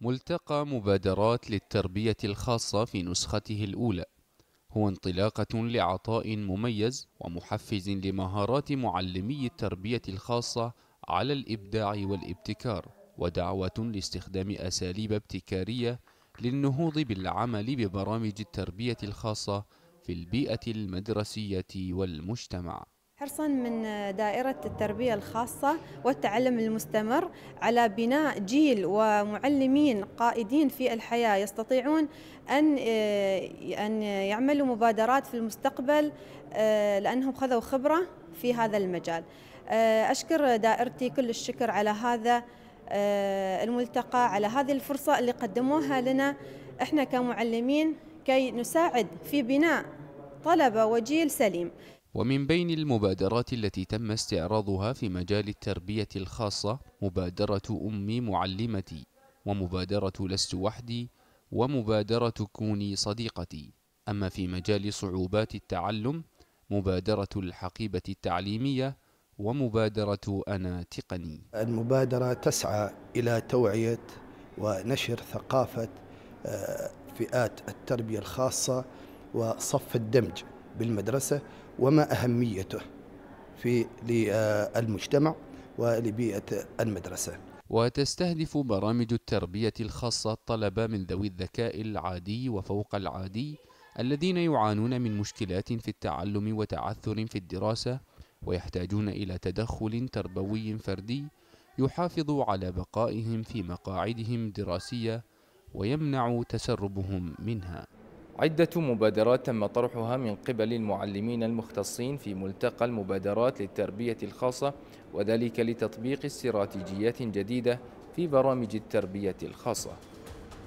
ملتقى مبادرات للتربية الخاصة في نسخته الأولى هو انطلاقة لعطاء مميز ومحفز لمهارات معلمي التربية الخاصة على الإبداع والابتكار ودعوة لاستخدام أساليب ابتكارية للنهوض بالعمل ببرامج التربية الخاصة في البيئة المدرسية والمجتمع حرصا من دائرة التربية الخاصة والتعلم المستمر على بناء جيل ومعلمين قائدين في الحياة يستطيعون أن آه، أن يعملوا مبادرات في المستقبل آه، لأنهم خذوا خبرة في هذا المجال. آه، أشكر دائرتي كل الشكر على هذا الملتقى على هذه الفرصة اللي قدموها لنا احنا كمعلمين كي نساعد في بناء طلبة وجيل سليم ومن بين المبادرات التي تم استعراضها في مجال التربية الخاصة مبادرة أمي معلمتي ومبادرة لست وحدي ومبادرة كوني صديقتي أما في مجال صعوبات التعلم مبادرة الحقيبة التعليمية ومبادرة أنا تقني المبادرة تسعى إلى توعية ونشر ثقافة آه، فئات التربية الخاصة وصف الدمج بالمدرسة وما أهميته في للمجتمع آه، ولبيئة المدرسة وتستهدف برامج التربية الخاصة الطلبة من ذوي الذكاء العادي وفوق العادي الذين يعانون من مشكلات في التعلم وتعثر في الدراسة ويحتاجون إلى تدخل تربوي فردي يحافظ على بقائهم في مقاعدهم الدراسية ويمنع تسربهم منها عدة مبادرات تم طرحها من قبل المعلمين المختصين في ملتقى المبادرات للتربية الخاصة وذلك لتطبيق استراتيجيات جديدة في برامج التربية الخاصة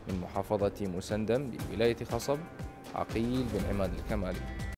من محافظة مسندم بولاية خصب عقيل بن عماد الكمالي